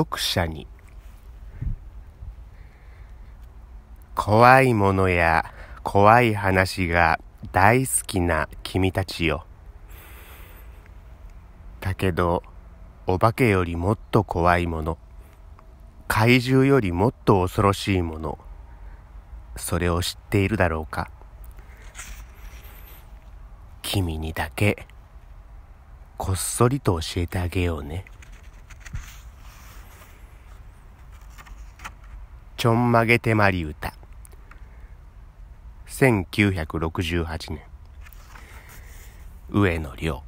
読者に怖いものや怖い話が大好きな君たちよだけどお化けよりもっと怖いもの怪獣よりもっと恐ろしいものそれを知っているだろうか君にだけこっそりと教えてあげようね。ちょんまげてまり歌。1968年。上野亮。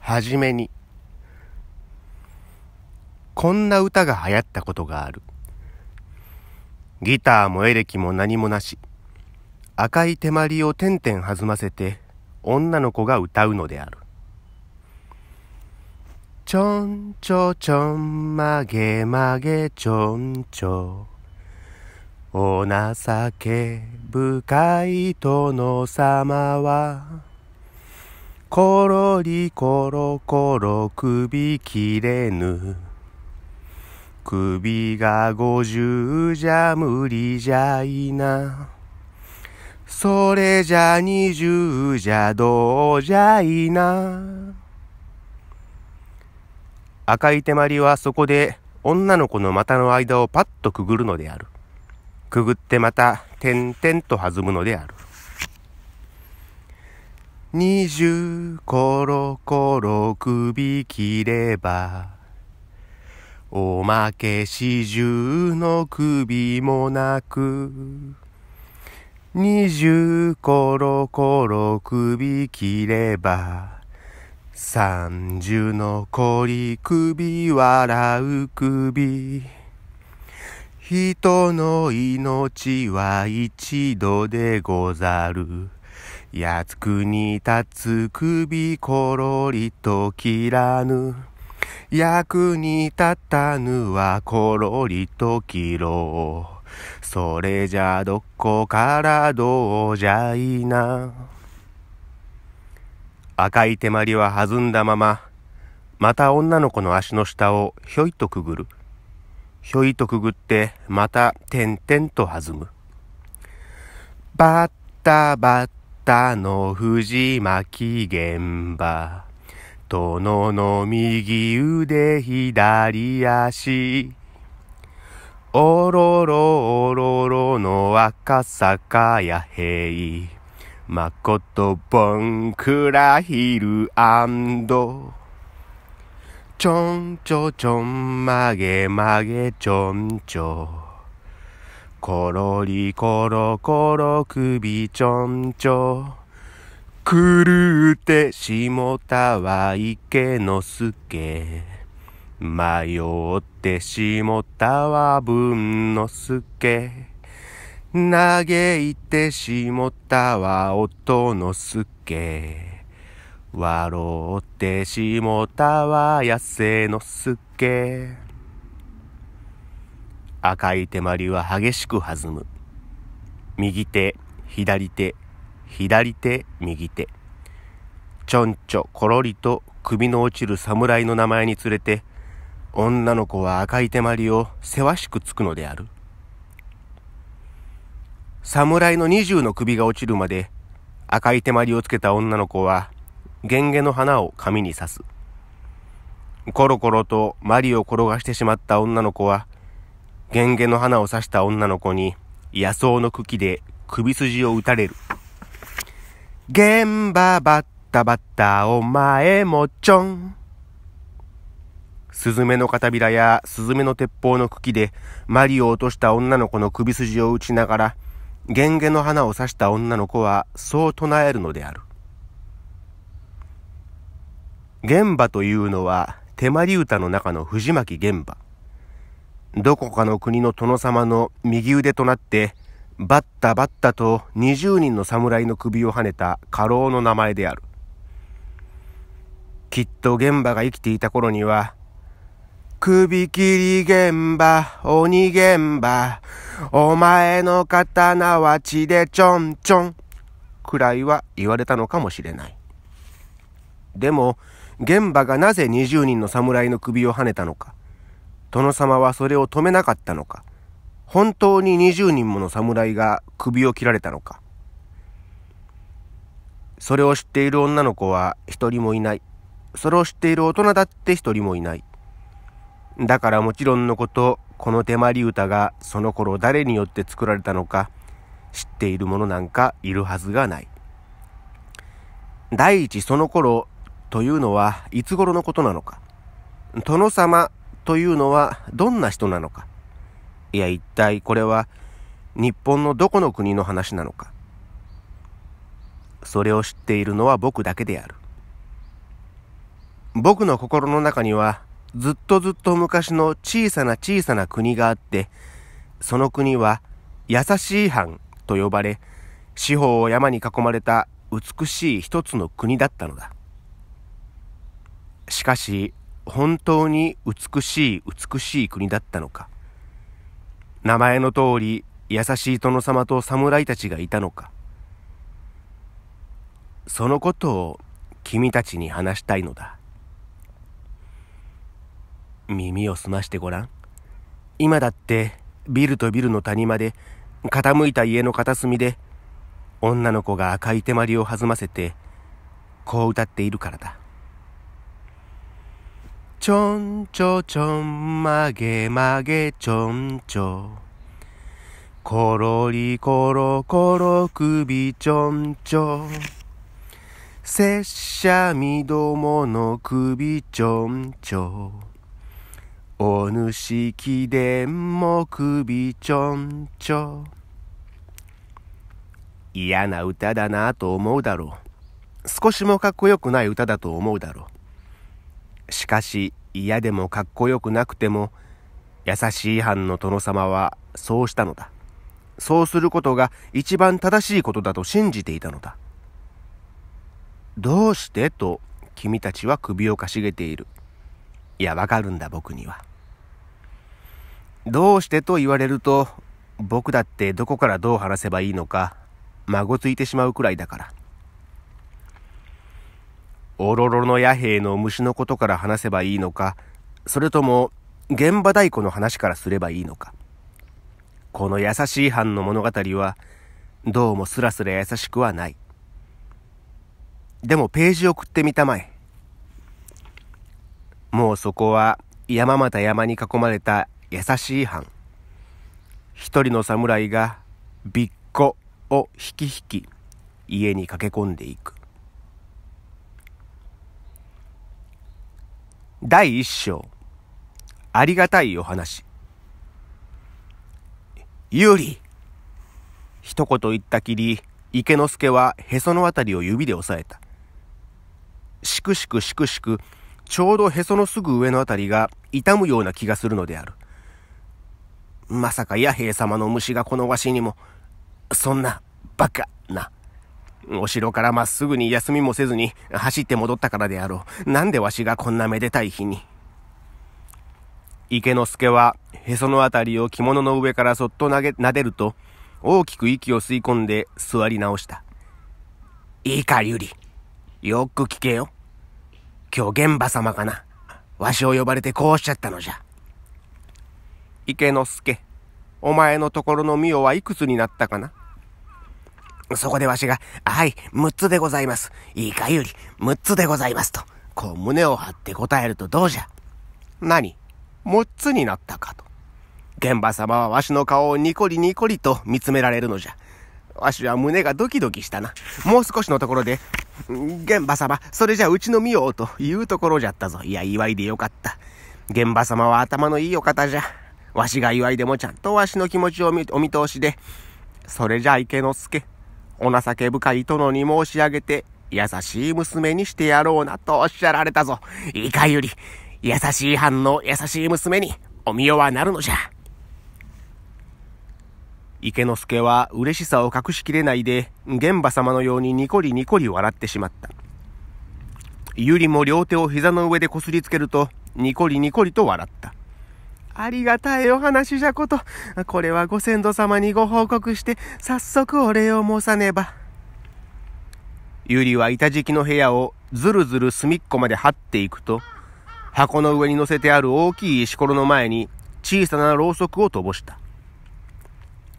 はじめに、こんな歌が流行ったことがある。ギターもエレキも何もなし。赤い手まりをてんてん弾ませて、女の子が歌うのである。ちょんちょちょん曲げ曲げちょんちょお情け深い殿様はころりころころ首切れぬ首が五十じゃ無理じゃいなそれじゃ二十じゃどうじゃいな赤い手まりはそこで女の子の股の間をパッとくぐるのである。くぐってまた、点々と弾むのである。二十コロコロ首切れば、おまけ四十の首もなく、二十コロコロ首切れば、三十の凝り首笑う首人の命は一度でござる。安くに立つ首ころりと切らぬ。役に立たぬはころりと切ろう。それじゃどこからどうじゃいな。赤い手まりは弾んだまま、また女の子の足の下をひょいとくぐる。ひょいとくぐって、また点々と弾む。バッタバッタの藤巻現場。殿の右腕左足。おろろおろろの赤坂や平。まこと、ボンクラヒルアンドちょんちょちょんまげまげちょんちょころりころころ首ちょんちょくるうてしもたはけのすけ迷ってしもたはんのすけ嘆いてしもたは音のすけ。笑ってしもたは痩せのすけ。赤い手まりは激しく弾む。右手、左手、左手、右手。ちょんちょ、ころりと首の落ちる侍の名前につれて、女の子は赤い手まりをせわしくつくのである。侍の二重の首が落ちるまで赤い手まりをつけた女の子は、ゲンゲの花を髪に刺す。コロコロとマリを転がしてしまった女の子は、ゲンゲの花を刺した女の子に野草の茎で首筋を打たれる。ゲンババッタバッタお前もちょん。スズメの片びらやスズメの鉄砲の茎でマリを落とした女の子の首筋を打ちながら、ゲンの花を刺した女の子はそう唱えるのである。玄馬というのは手まり歌の中の藤巻玄馬。どこかの国の殿様の右腕となって、バッタバッタと20人の侍の首をはねた家老の名前である。きっと玄馬が生きていた頃には、首切り現場、鬼現場。お前の刀は血でちょんちょん。くらいは言われたのかもしれない。でも、現場がなぜ20人の侍の首をはねたのか。殿様はそれを止めなかったのか。本当に20人もの侍が首を切られたのか。それを知っている女の子は一人もいない。それを知っている大人だって一人もいない。だからもちろんのこと、この手まり歌がその頃誰によって作られたのか知っている者なんかいるはずがない。第一その頃というのはいつ頃のことなのか。殿様というのはどんな人なのか。いや一体これは日本のどこの国の話なのか。それを知っているのは僕だけである。僕の心の中にはずっとずっと昔の小さな小さな国があって、その国は優しい藩と呼ばれ、四方を山に囲まれた美しい一つの国だったのだ。しかし、本当に美しい美しい国だったのか。名前の通り、優しい殿様と侍たちがいたのか。そのことを君たちに話したいのだ。耳を澄ましてごらん。今だって、ビルとビルの谷間で、傾いた家の片隅で、女の子が赤い手まりを弾ませて、こう歌っているからだ。ちょんちょちょん曲げ曲げちょんちょ。ころりころころ首ちょんちょ。拙者みどもの首ちょんちょ。おぬき貴殿も首ちょんちょ。嫌な歌だなと思うだろう。少しもかっこよくない歌だと思うだろう。しかし嫌でもかっこよくなくても、優しい藩の殿様はそうしたのだ。そうすることが一番正しいことだと信じていたのだ。どうしてと君たちは首をかしげている。いや、わかるんだ僕には。どうしてと言われると、僕だってどこからどう話せばいいのか、まごついてしまうくらいだから。おろろの野兵の虫のことから話せばいいのか、それとも、現場太鼓の話からすればいいのか。この優しい藩の物語は、どうもすらすら優しくはない。でもページ送ってみたまえ。もうそこは山又山に囲まれた優しい藩一人の侍がびっこをひきひき家に駆け込んでいく第一章ありがたいお話有利一言言ったきり池之助はへそのあたりを指で押さえたしくしくしくしくちょうどへそのすぐ上のあたりが痛むような気がするのであるまさか弥平様の虫がこのわしにも、そんな、バカな。お城からまっすぐに休みもせずに走って戻ったからであろう。なんでわしがこんなめでたい日に。池之助は、へそのあたりを着物の上からそっと投げ、撫でると、大きく息を吸い込んで座り直した。いいか、ゆり。よく聞けよ。今日、玄馬様かな。わしを呼ばれてこうおっしゃったのじゃ。池之助、お前のところの御代はいくつになったかなそこでわしが、はい、6つでございます。いいかゆり、6つでございます。と、こう胸を張って答えるとどうじゃ。何 ?6 つになったかと。現場様はわしの顔をニコリニコリと見つめられるのじゃ。わしは胸がドキドキしたな。もう少しのところで、現場様、それじゃうちの御ようというところじゃったぞ。いや、祝いでよかった。現場様は頭のいいお方じゃ。わしが祝いでもちゃんとわしの気持ちをお見通しで、それじゃ池之助、お情け深い殿に申し上げて、優しい娘にしてやろうなとおっしゃられたぞ。いかゆり、優しい藩の優しい娘に、お見よはなるのじゃ。池之助は嬉しさを隠しきれないで、玄馬様のようにニコリニコリ笑ってしまった。ゆりも両手を膝の上でこすりつけると、ニコリニコリと笑った。ありがたいお話じゃこと、これはご先祖様にご報告して、早速お礼を申さねば。ゆりは板敷きの部屋をずるずる隅っこまで張っていくと、箱の上に乗せてある大きい石ころの前に小さなろうそくをとぼした。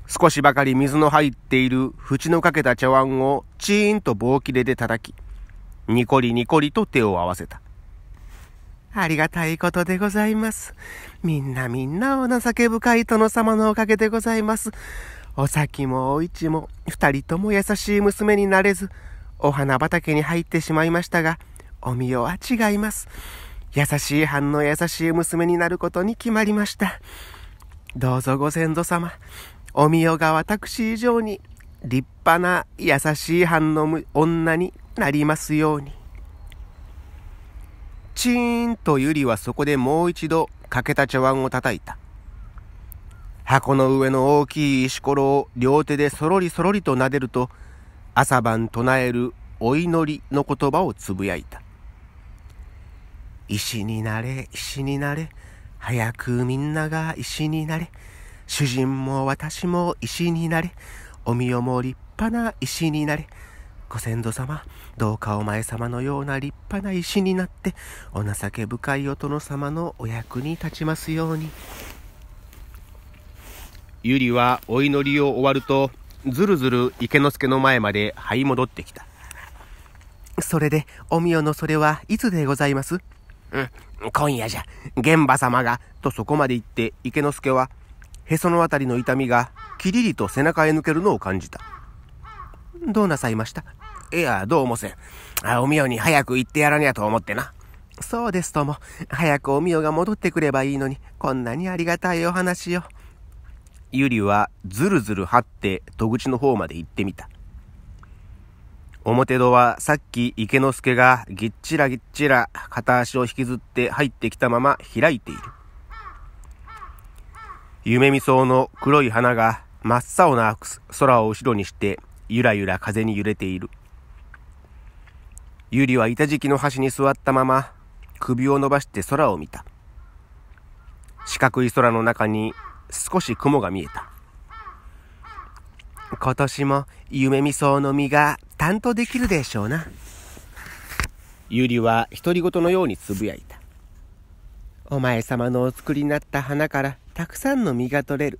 少しばかり水の入っている縁のかけた茶碗をチーンと棒切れで叩き、ニコリニコリと手を合わせた。ありがたいことでございます。みんなみんなお情け深い殿様のおかげでございます。お先もお市も二人とも優しい娘になれず、お花畑に入ってしまいましたが、おみよは違います。優しい藩の優しい娘になることに決まりました。どうぞご先祖様、おみよが私以上に立派な優しい反応女になりますように。チーンとゆりはそこでもう一度欠けた茶碗を叩いた。箱の上の大きい石ころを両手でそろりそろりと撫でると、朝晩唱えるお祈りの言葉をつぶやいた。石になれ、石になれ、早くみんなが石になれ、主人も私も石になれ、お身をも立派な石になれ、ご先祖様、どうかお前様のような立派な石になって、お情け深いお殿様のお役に立ちますように。ゆりはお祈りを終わると、ずるずる池之助の前まで這い戻ってきた。それで、おみよのそれはいつでございますうん、今夜じゃ、玄馬様が、とそこまで言って池之助は、へそのあたりの痛みが、きりりと背中へ抜けるのを感じた。どうなさいましたいや、どうもせん。あ、おみよに早く行ってやらにゃと思ってな。そうですとも。早くおみよが戻ってくればいいのに、こんなにありがたいお話よ。ゆりはずるずる張って戸口の方まで行ってみた。表戸はさっき池之助がぎっちらぎっちら片足を引きずって入ってきたまま開いている。夢見草の黒い花が真っ青な空を後ろにしてゆらゆら風に揺れている。ゆりは板敷きの端に座ったまま、首を伸ばして空を見た。四角い空の中に少し雲が見えた。今年も夢見そうの実が担当できるでしょうな。ゆりは独り言のようにつぶやいた。お前様のお作りになった花からたくさんの実が取れる。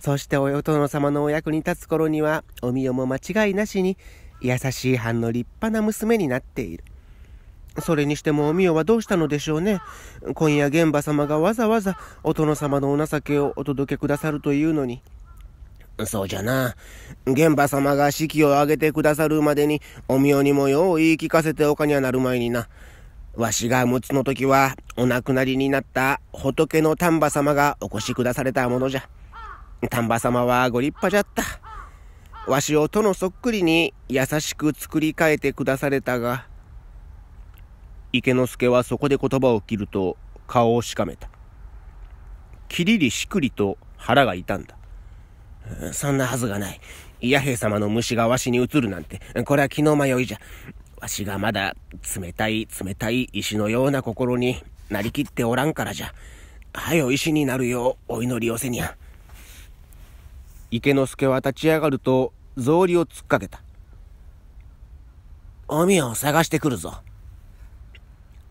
そしてお殿様のお役に立つ頃には、おみよも間違いなしに、優しい藩の立派な娘になっている。それにしてもお美代はどうしたのでしょうね。今夜玄馬様がわざわざお殿様のお情けをお届けくださるというのに。そうじゃな。玄馬様が式を挙げてくださるまでに、お美代にもよう言い聞かせておかにはなるまいにな。わしが陸つの時は、お亡くなりになった仏の丹波様がお越しくだされたものじゃ。丹波様はご立派じゃった。わしを殿そっくりに優しく作り変えてくだされたが、池之助はそこで言葉を切ると顔をしかめた。きりりしくりと腹が痛んだ。そんなはずがない。弥平様の虫がわしに移るなんて、これは気の迷いじゃ。わしがまだ冷たい冷たい石のような心になりきっておらんからじゃ。はよ石になるようお祈りをせにゃ。池之助は立ち上がると、草履を突っかけた。おみやを探してくるぞ。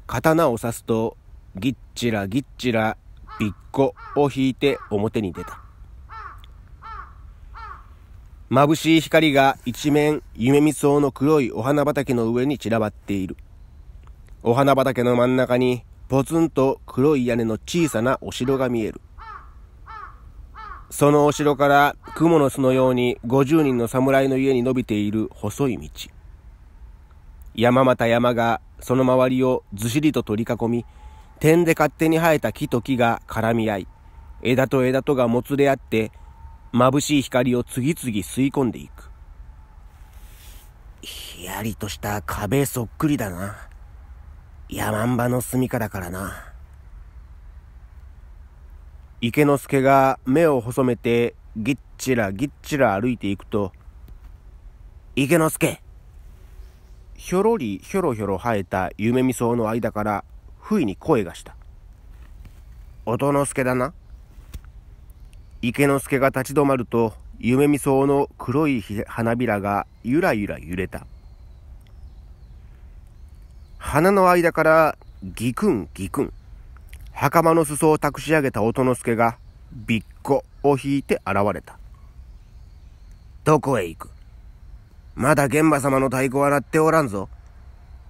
刀を刺すと、ぎっちらぎっちら、びっこを引いて表に出た。眩しい光が一面、夢見そうの黒いお花畑の上に散らばっている。お花畑の真ん中に、ぽつんと黒い屋根の小さなお城が見える。そのお城から雲の巣のように50人の侍の家に伸びている細い道。山また山がその周りをずしりと取り囲み、点で勝手に生えた木と木が絡み合い、枝と枝とがもつれ合って、眩しい光を次々吸い込んでいく。ひやりとした壁そっくりだな。山んばの隅からからな。池之助が目を細めてぎっちらぎっちら歩いていくと、池之助ひょろりひょろひょろ生えた夢見草の間から、不意に声がした。音之助だな。池之助が立ち止まると、夢見草の黒い花びらがゆらゆら揺れた。花の間からぎくんぎくん袴の裾を託し上げた音之助が、びっこを引いて現れた。どこへ行くまだ玄馬様の太鼓は鳴っておらんぞ。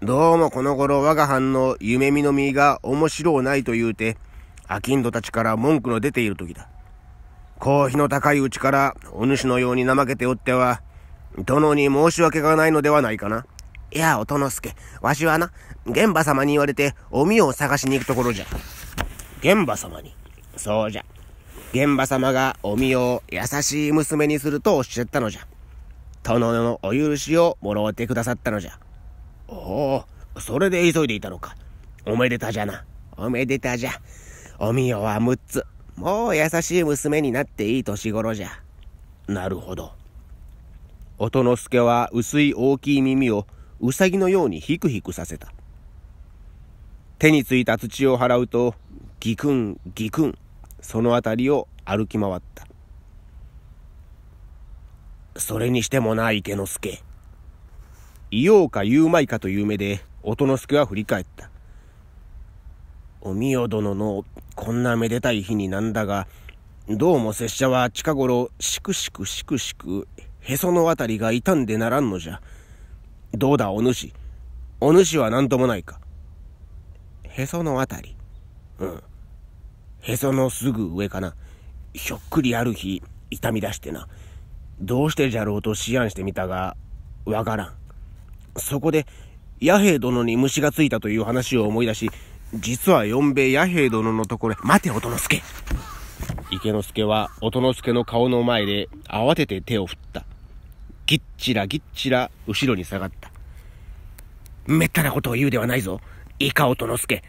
どうもこの頃我が藩の夢見の実が面白うないと言うて、アキンドたちから文句の出ている時だ。公費の高いうちからお主のように怠けておっては、殿に申し訳がないのではないかな。いや、おとのすけ、わしはな、玄馬様に言われておみを探しに行くところじゃ。玄馬様に。そうじゃ。玄馬様がお身を優しい娘にするとおっしゃったのじゃ。殿のお許しをもろうてくださったのじゃ。おお、それで急いでいたのか。おめでたじゃな。おめでたじゃ。おみよは6つ。もう優しい娘になっていい年頃じゃ。なるほど。音之助は薄い大きい耳をうさぎのようにヒクヒクさせた。手についた土を払うとぎくんぎくんその辺りを歩き回ったそれにしてもな池之助いようか言うまいかという目で音之助は振り返ったおみよ殿のこんなめでたい日になんだがどうも拙者は近頃しくしくしくしくへその辺りが傷んでならんのじゃどうだお主お主は何ともないかへその辺りうん。へそのすぐ上かな。ひょっくりある日、痛み出してな。どうしてじゃろうと思案してみたが、わからん。そこで、弥平殿に虫がついたという話を思い出し、実は四兵衛弥平殿のところへ、待て、音之助池之助は音之助の顔の前で慌てて手を振った。ぎっちらぎっちら後ろに下がった。めったなことを言うではないぞ。いか、音之助。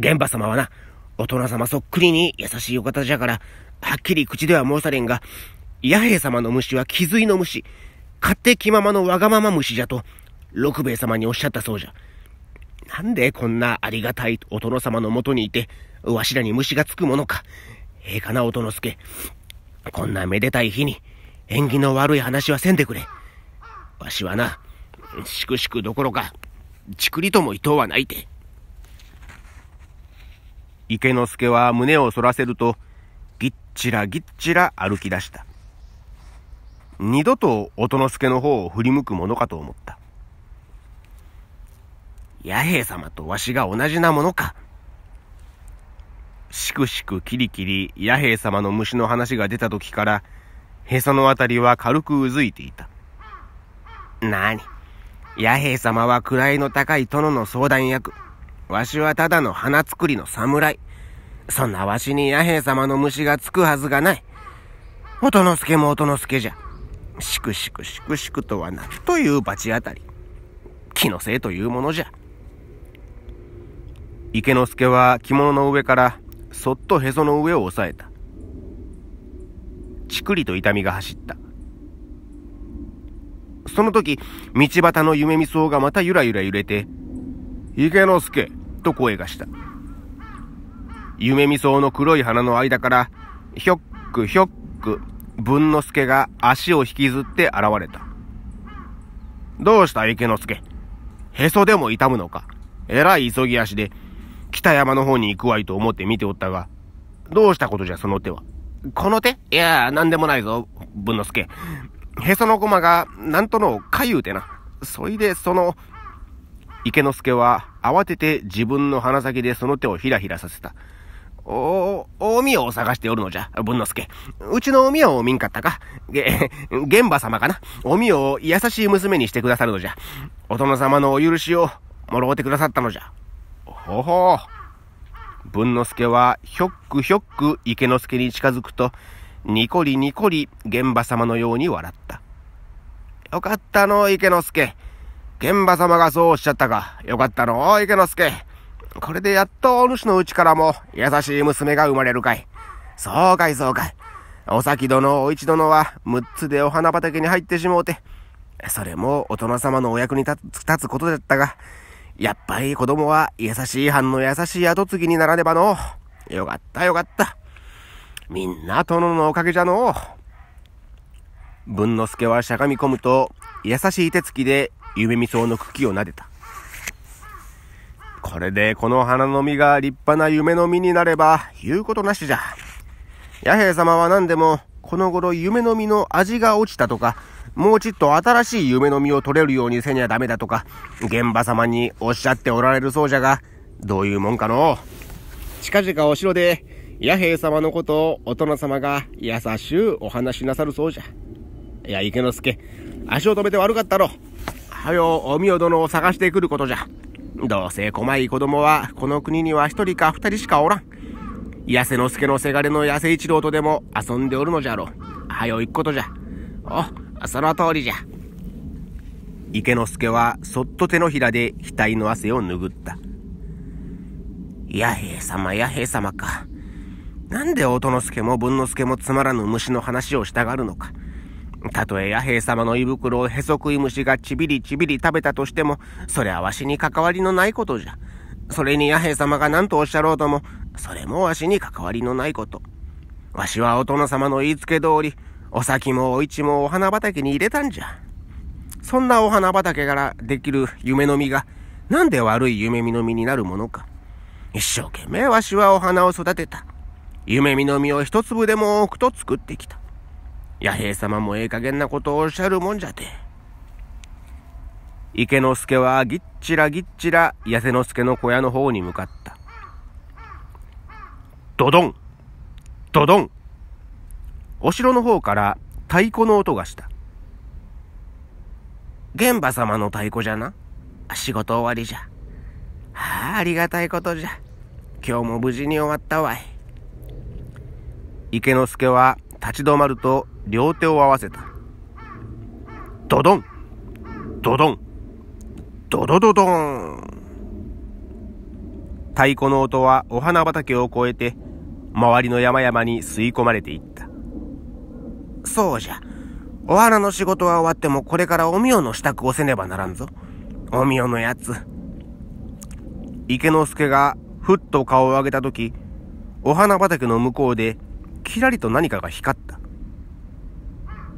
玄馬様はな、大人様そっくりに優しいお方じゃから、はっきり口では申されんが、弥平様の虫は気づいの虫、勝手気ままのわがまま虫じゃと、六兵衛様におっしゃったそうじゃ。なんでこんなありがたいお殿様のもとにいて、わしらに虫がつくものか。ええかな、お殿助。こんなめでたい日に、縁起の悪い話はせんでくれ。わしはな、しくしくどころか、ちくりともいとうはないて。池之助は胸を反らせると、ぎっちらぎっちら歩き出した。二度と音之助の方を振り向くものかと思った。弥平様とわしが同じなものか。しくしくキリキリ弥平様の虫の話が出た時から、へそのあたりは軽くうずいていた。なに、弥平様は位の高い殿の相談役。わしはただの花作りの侍。そんなわしに弥平様の虫がつくはずがない。音之助も音之助じゃ。しくしくしくしくとはくという罰当たり。気のせいというものじゃ。池之助は着物の上からそっとへその上を押さえた。ちくりと痛みが走った。その時、道端の夢見草がまたゆらゆら揺れて、池之助と声がした。夢見草の黒い花の間から、ひょっくひょっく、文之助が足を引きずって現れた。どうした池之助へそでも痛むのかえらい急ぎ足で、北山の方に行くわいと思って見ておったが、どうしたことじゃその手は。この手いや、なんでもないぞ、文之助。へその駒が、なんとのかゆうてな。そいで、その、池之助は慌てて自分の鼻先でその手をひらひらさせた。お、お宮を探しておるのじゃ、文之助。うちのお宮を見んかったかげ、玄馬様かなお宮を優しい娘にしてくださるのじゃ。お殿様のお許しをもろうてくださったのじゃ。ほほう。文之助は、ひょっくひょっく池之助に近づくと、にこりにこり玄馬様のように笑った。よかったの、池之助。現場様がそうおっしゃったか。よかったの池之助。これでやっとお主のうちからも優しい娘が生まれるかい。そうかいそうかい。お先殿、お市殿は六つでお花畑に入ってしもうて。それも大人様のお役に立つことだったが、やっぱり子供は優しい藩の優しい跡継ぎにならねばの。よかったよかった。みんな殿のおかげじゃの。文之助はしゃがみ込むと、優しい手つきで夢見うの茎を撫でた。これでこの花の実が立派な夢の実になれば言うことなしじゃ。弥平様は何でもこの頃夢の実の味が落ちたとか、もうちっと新しい夢の実を取れるようにせにゃダメだとか、現場様におっしゃっておられるそうじゃが、どういうもんかの近々お城で、弥平様のことをお殿様が優しゅうお話しなさるそうじゃ。いや、池之助、足を止めて悪かったろ。はよおみお殿を探してくることじゃ。どうせ細い子供は、この国には一人か二人しかおらん。痩せの助のせがれの痩せ一郎とでも遊んでおるのじゃろう。はよ行くことじゃ。お、その通りじゃ。池之助はそっと手のひらで額の汗を拭った。弥平様、弥平様か。なんで音之助も文之助もつまらぬ虫の話をしたがるのか。たとえ弥平様の胃袋をへそくい虫がちびりちびり食べたとしても、それはわしに関わりのないことじゃ。それに弥平様が何とおっしゃろうとも、それもわしに関わりのないこと。わしはお殿様の言いつけ通り、お先もお市もお花畑に入れたんじゃ。そんなお花畑からできる夢の実が、なんで悪い夢見の実になるものか。一生懸命わしはお花を育てた。夢見の実を一粒でも多くと作ってきた。弥平様もええ加減なことをおっしゃるもんじゃて。池之助はぎっちらぎっちら痩せ之助の小屋の方に向かった。ドドンドドンお城の方から太鼓の音がした。玄馬様の太鼓じゃな。仕事終わりじゃ。はあ、ありがたいことじゃ。今日も無事に終わったわい。池之助は立ち止まると両手を合わせた。ドドンドドンドドドドン太鼓の音はお花畑を越えて周りの山々に吸い込まれていった。そうじゃ。お花の仕事は終わってもこれからおみおの支度をせねばならんぞ。おみおのやつ。池之助がふっと顔を上げたとき、お花畑の向こうでキラリと何かが光った。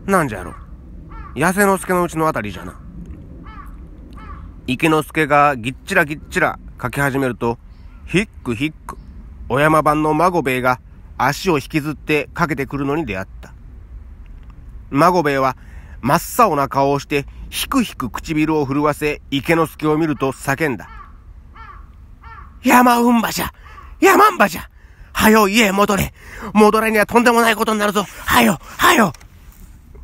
なんじゃろ痩せの助のうちのあたりじゃな。池之助がぎっちらぎっちら書き始めると、ヒックヒック、お山版の孫兵衛が足を引きずってかけてくるのに出会った。孫兵衛は真っ青な顔をして、ひくひく唇を震わせ、池之助を見ると叫んだ。山うんばじゃ山んばじゃはよ、家へ戻れ。戻れにはとんでもないことになるぞ。はよ、はよ。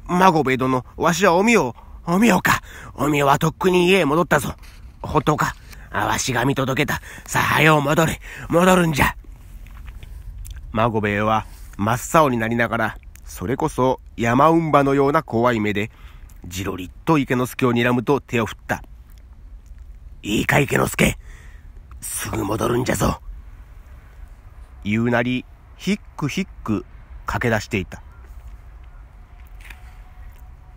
孫兵衛殿、わしはおみよおみよか。おみよはとっくに家へ戻ったぞ。ほっとか。あわしが見届けた。さあ、はよ、戻れ。戻るんじゃ。孫兵衛は、真っ青になりながら、それこそ山うんばのような怖い目で、じろりっと池之助を睨むと手を振った。いいか池之助。すぐ戻るんじゃぞ。言うなり、ヒックヒック駆け出していた。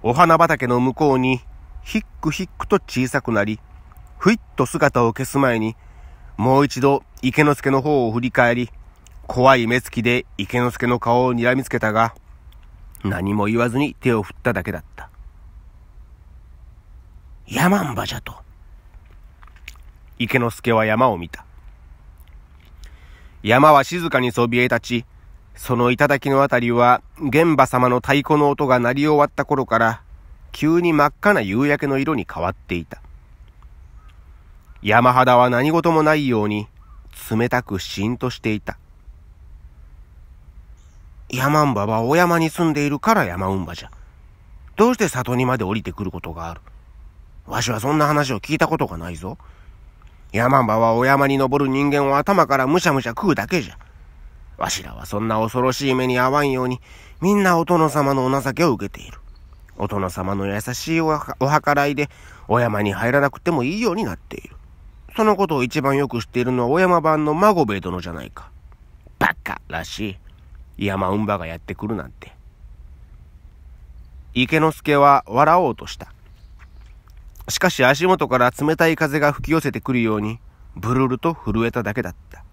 お花畑の向こうに、ヒックヒックと小さくなり、ふいっと姿を消す前に、もう一度池之助の方を振り返り、怖い目つきで池之助の顔を睨みつけたが、何も言わずに手を振っただけだった。山んばじゃと。池之助は山を見た。山は静かにそびえ立ち、その頂のあたりは、玄馬様の太鼓の音が鳴り終わった頃から、急に真っ赤な夕焼けの色に変わっていた。山肌は何事もないように、冷たくしんとしていた。山んばはお山に住んでいるから山うんばじゃ。どうして里にまで降りてくることがあるわしはそんな話を聞いたことがないぞ。山場はお山に登る人間を頭からむしゃむしゃ食うだけじゃ。わしらはそんな恐ろしい目に遭わんように、みんなお殿様のお情けを受けている。お殿様の優しいお計らいで、お山に入らなくてもいいようになっている。そのことを一番よく知っているのはお山版の孫兵衛殿じゃないか。バカらしい。山うがやってくるなんて。池之助は笑おうとした。しかし足元から冷たい風が吹き寄せてくるように、ブルルと震えただけだった。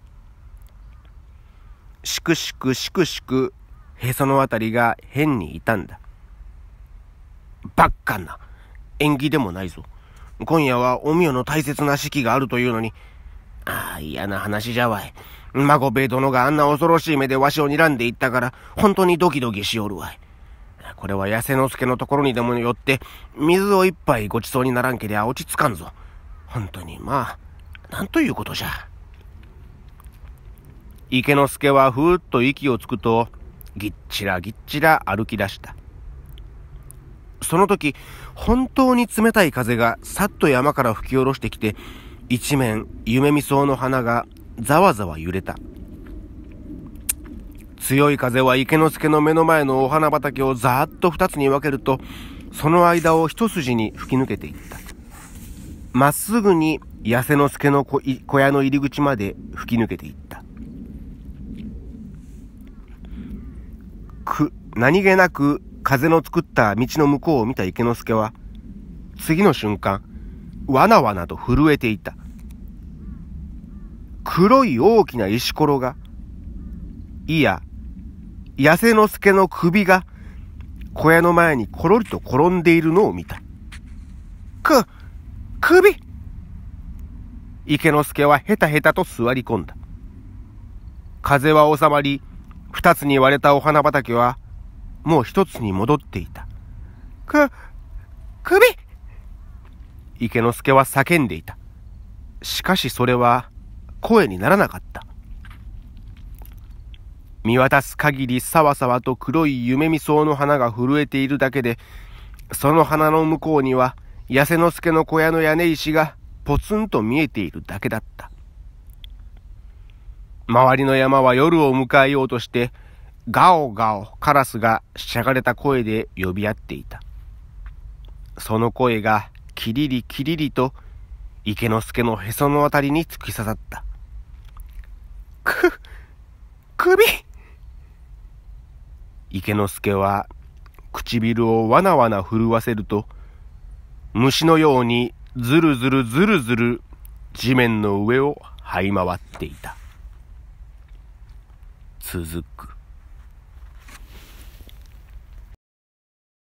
しくしくしくしく、へそのあたりが変に痛んだ。ばっかな。縁起でもないぞ。今夜はおみよの大切な式があるというのに、ああ、嫌な話じゃわい。孫兵衛殿があんな恐ろしい目でわしを睨んでいったから、本当にドキドキしおるわい。これは痩せの助のところにでも寄って、水を一杯ごちそうにならんけりゃ落ち着かんぞ。本当に、まあ、なんということじゃ。池之助はふーっと息をつくと、ぎっちらぎっちら歩き出した。その時、本当に冷たい風がさっと山から吹き下ろしてきて、一面、夢見草の花がざわざわ揺れた。強い風は池之助の目の前のお花畑をざーっと二つに分けると、その間を一筋に吹き抜けていった。まっすぐに痩せ之助の小屋の入り口まで吹き抜けていった。く、何気なく風の作った道の向こうを見た池之助は、次の瞬間、わなわなと震えていた。黒い大きな石ころが、いや、痩せの助の首が小屋の前にころりと転んでいるのを見た。く、首池之助はヘタヘタと座り込んだ。風は収まり、二つに割れたお花畑は、もう一つに戻っていた。く、首池之助は叫んでいた。しかしそれは、声にならなかった。見渡す限りさわさわと黒い夢見草の花が震えているだけで、その花の向こうには、痩せの助の小屋の屋根石がポツンと見えているだけだった。周りの山は夜を迎えようとして、ガオガオカラスがしゃがれた声で呼び合っていた。その声がキリリキリリと池之助のへそのあたりに突き刺さった。く、首池之助は唇をわなわな震わせると、虫のようにずるずるずるずる地面の上を這い回っていた。続く。